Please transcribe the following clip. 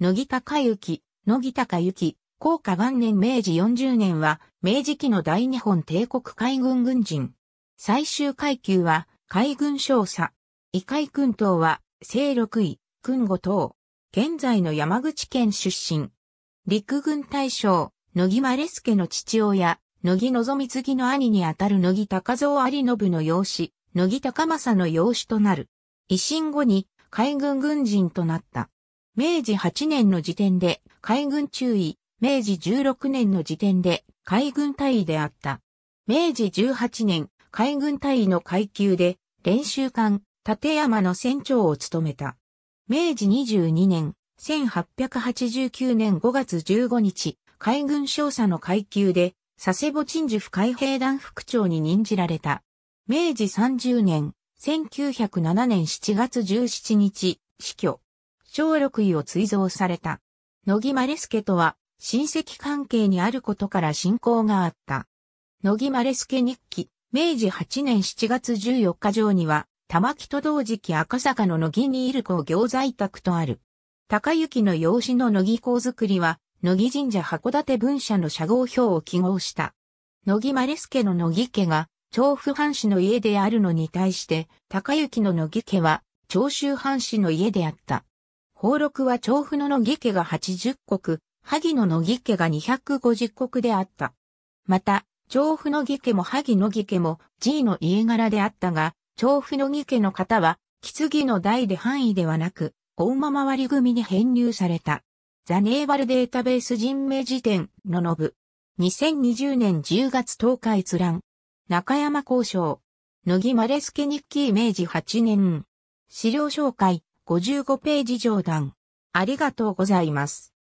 野木隆之、野木隆之、高下元年明治40年は、明治期の大日本帝国海軍軍人。最終階級は、海軍少佐。異海軍等は、正六位、軍五等。現在の山口県出身。陸軍大将、野木丸助の父親、野木望次の兄にあたる野木高蔵有信の養子、野木高政の養子となる。維新後に海軍軍人となった。明治8年の時点で海軍中尉、明治16年の時点で海軍大尉であった。明治18年、海軍大尉の階級で練習艦、立山の船長を務めた。明治22年、1889年5月15日、海軍少佐の階級で、佐世保鎮守府海兵団副長に任じられた。明治30年、1907年7月17日、死去。小六位を追贈された。野木ス家とは親戚関係にあることから信仰があった。野木ス家日記、明治8年7月14日上には、玉木と同時期赤坂の野木にいる子行在宅とある。高雪の養子の野木校作りは、野木神社函館分社の社号表を記号した。野木ス家の野木家が、長府藩士の家であるのに対して、高雪の野木家は、長州藩士の家であった。放禄は調布の野木家が80国、萩の野木家が250国であった。また、調布の木家も萩野木家も G の家柄であったが、調布の木家の方は、木の代で範囲ではなく、大間回り組に編入された。ザネーバルデータベース人名辞典のノブ。2020年10月10日閲覧。中山交渉。野木マレスケ日記明治8年。資料紹介。55ページ上段。ありがとうございます。